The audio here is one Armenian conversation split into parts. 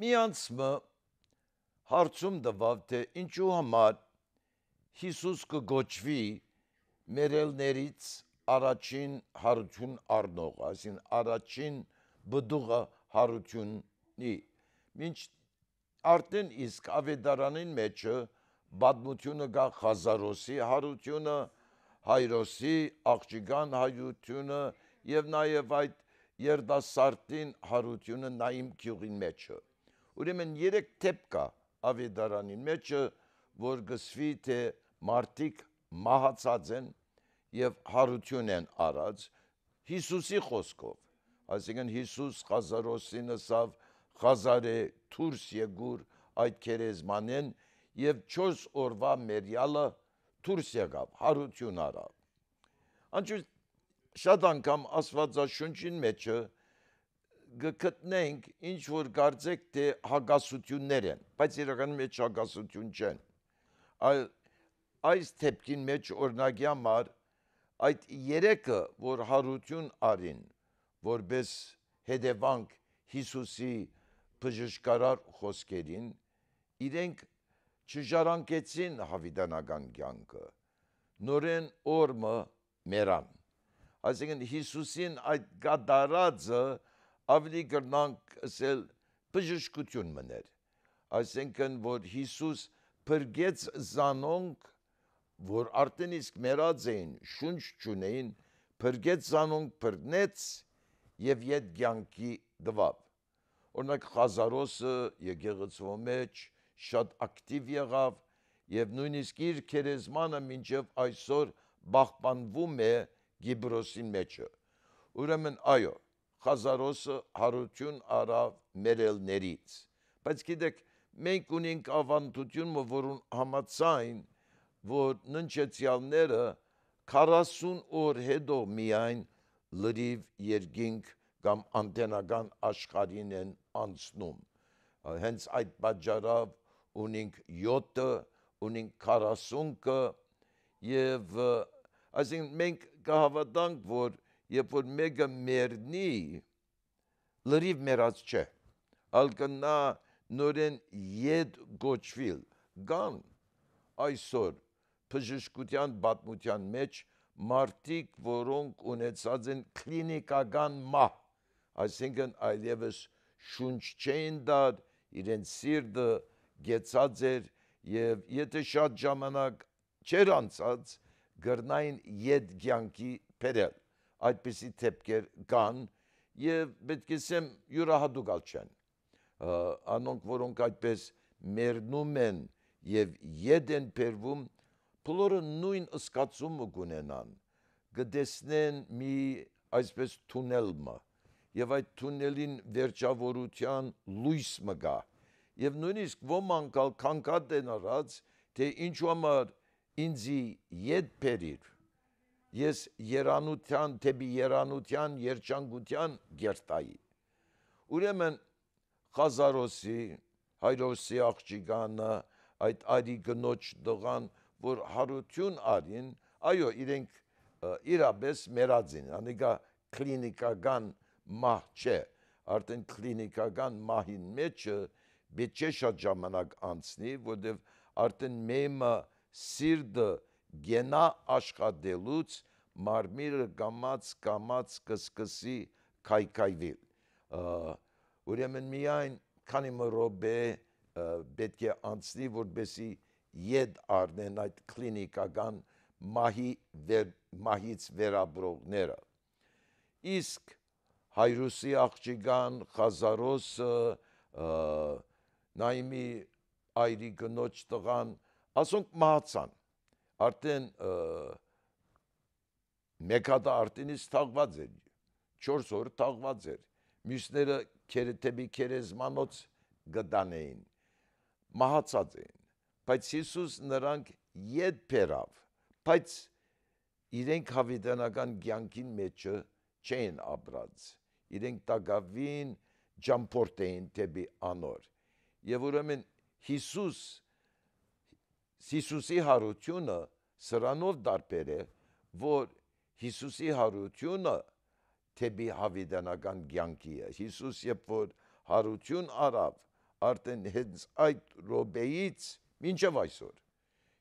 Մի անցմը հարցում տվավ, թե ինչու համար Հիսուս կգոչվի մերելներից առաջին հարություն առնող, այսին առաջին բդուղը հարությունի։ Մինչ արդեն իսկ ավետարանին մեջը բադմությունը գա խազարոսի հարությունը, հայրոսի աղջիկան հայությունը եւ նաեւ այդ երդասարտին հարությունը նայմ քյուղին մեջը։ Ուրեմն 3 թեփ կա ավետարանի մեջը, որ գսվի թե մարդիկ մահացած են եւ հարություն են արած Հիսուսի խոսքով։ Այսինքն Հիսուս Խազարոսին ասավ Խազարե Թուրս Եգուր այդ քերեզմանեն եւ 4 օրվա մերյալը Թուրս եղավ, հարություն արավ։ Անջուր շատ անգամ Աստվածաշունչին մեջը մեջ գտնենք ինչ որ կարծեք թե հագասություններ են, բայց իրականում այդ հագասություն չեն։ Այլ այս թեփքին մեջ օրնակի համար այդ երեքը, որ հարություն արին, որբես հետևանք Հիսուսի բժշկարար խոսքերին, իրենք չժարանկեցին հավիդանական կյանքը։ Նորեն օրը մեռան։ Այսինքն Հիսուսին այդ գադարածը ավելի գրնանք ասել բժշկություն մներ այսինքն որ Հիսուս բրգեց զանոնք որ արդեն իսկ մեռած էին շունչ չունեին բրգեց զանոնք բրնեց եւ իդ ցանկի դվավ օրինակ Ղազարոսը եկեղեցու մեջ շատ ակտիվ եղավ եւ նույնիսկ իր քերեզմանը մինչեւ այսօր բախբանվում է Գիբրոսի մեջը ուրեմն այո Խազարոսը հարություն արավ մերելներից։ Բայց գիտեք, մենք ունենք ավանդություն, որուն համացայն, որ ննչեցյալները 40 օր հետո միայն լրիվ երկինք կամ անտենական աշխարհին են անցնում։ Հենց այդ պատճառով ունենք 7-ը, ունենք 40-ը եւ այսինքն մենք կհավատանք, որ երբ որ մեկը մեռնի լրիվ մեռած չէ այլ կնա նորեն ետ գոչվիլ կան այսօր բժշկության պատմության մեջ մարդիկ, որոնք ունեցած են կլինիկական մահ, այսինքն այլևս շունչ չէին դա, իրենց սիրտը գեցած էր եւ եթե շատ ժամանակ չեր անցած, գրնային յետ կյանքի պերել այդպիսի դեպքեր կան եւ պետք է ասեմ յուրահատուկ ալչան անոնք որոնք այդպես մեռնում են եւ ետ են բերվում բոլորը նույն սկացումը կունենան գտեսնեն մի այսպես տունել մը եւ այդ տունելին վերջավորության լույս մգա եւ նույնիսկ ոմանք ալ կանկատ են առած թե ինչու համար ինձի յետ բերիր ես երանության թեպի երանության երջանկության գերտայի ուրեմն խազարոսի հայրոսի աղջիկանը այդ արի գնոջ դղան որ հարություն արին այո իրենք իրապես մերածին անիկա կլինիկական մահ չէ արդեն կլինիկական մահին մեջը բիճեշա ժամանակ անցնի որտեվ արդեն մեմը սիրտը գենա աշխատելուց մարմիրը կամած կամած կսկսի քայքայվել ուրեմն միայն քանի մրոբե պետք է անցնի որբեսի եդ արնեն այդ կլինիկական մահի վեր, մահից վերաբրողները իսկ հայրուսի աղջիկան խազարոսը նայմի այրի գնոջ տղան ասոնք մահացան արդեն մեկ հատը արտինից թաղված էր, 4 օր թաղված էր։ Մյուսները քերեթեբի քերեզմանոց գտան էին, մահացած էին, բայց Հիսուս նրանք ետ բերավ, բայց իրենք հավիտենական կյանքին մեջը չեն ապրած։ Իրենք տակավին ճամփորտ էին թեպի անոր։ Եվ ուրեմն Հիսուս Հիսուսի հարությունը սրանով դարբեր է, որ Հիսուսի հարությունը թեպի հավիդանական կյանքի է։ Հիսուս երբ որ հարություն արավ, արդեն հենց այդ ռոբեից մինչև այսօր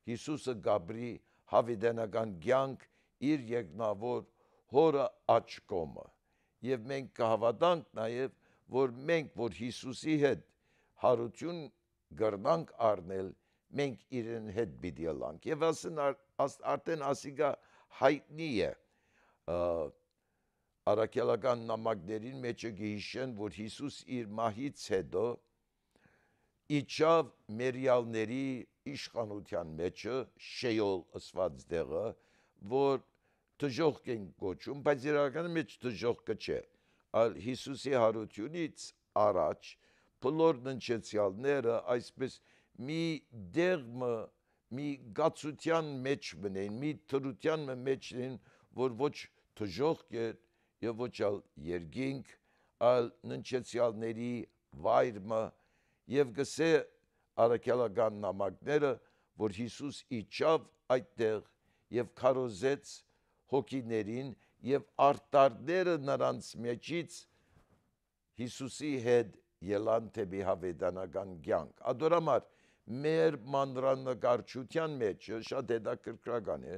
Հիսուսը գաբրի հավիդանական կյանք իր եղնավոր հորը աչքոմը եւ մենք կհավատանք նաեւ որ մենք որ Հիսուսի հետ հարություն գրնանք առնել մենք իրեն հետ պիտի լանք եւ ասեն արդեն ասիկա հայտնի է արաքելական նամակներին մեջը գիշեն որ Հիսուս իր մահից հետո իջավ մերյալների իշխանության մեջը շեյոլ ըսված դեղը որ դժողք են գոչում բայց իրականում մեջ դժողքը չէ այլ Հիսուսի հարությունից առաջ բոլոր ննչեցյալները այսպես մի դերմը մի գացության մեջ մնեն, մի թրության մեջ են, որ ոչ թժող կեր եւ ոչ ալ երգինք, այլ ննչեցյալների վայրը եւ գսե արաքելական նամակները, որ Հիսուս իջավ այդտեղ եւ քարոզեց հոգիներին եւ արտարները նրանց մեջից Հիսուսի հետ ելան թե մի հավեդանական կյանք։ Ադորամար մեր մանրանկարչության մեջ շատ հետաքրքրական է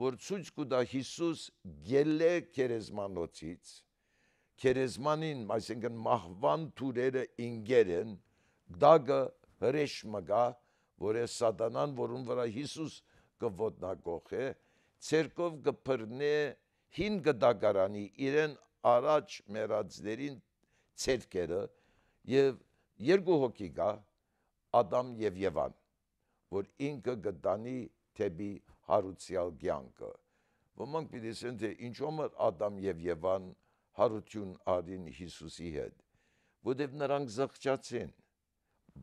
որ ցույց կտա Հիսուս գելե քերեզմանոցից քերեզմանին այսինքն մահվան թուրերը ինգերեն դագը հրեշ մգա որ է սատանան որուն վրա Հիսուս կվոտնակողե ցերկով կփռնե հին գդագարանի իրեն առաջ մեռածներին ցերկերը եւ երկու հոգի գա Ադամ եւ Եվան, որ ինքը գտանի թեպի հարուցյալ կյանքը։ Ոմանք պիտի ասեն, թե ինչու՞ Ադամ եւ Եվան հարություն արին Հիսուսի հետ, որտեղ նրանք զղջացին,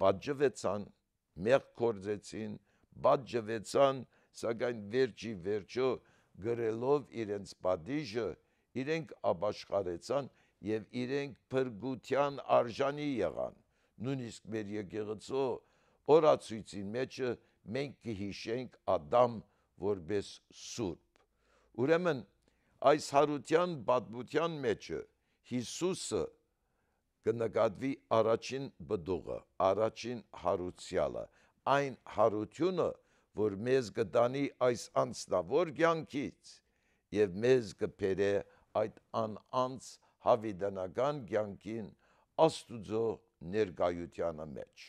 բաժվեցան, մեղ կորձեցին, բաժվեցան, սակայն վերջի վերջո գրելով իրենց падիժը, իրենք աբաշխարեցան եւ իրենք փրկության արժանի եղան նույնիսկ մեր եկեղեցու օրացույցին մեջը մենք կհիշենք Ադամ որպես սուրբ։ Ուրեմն այս հարության բադմության մեջը Հիսուսը կնկատվի առաջին բդուղը, առաջին հարուցյալը, այն հարությունը, որ մեզ կտանի այս անձնավոր կյանքից եւ մեզ կբերե այդ անանց հավիդանական կյանքին աստուծո ներկայությանը մեջ։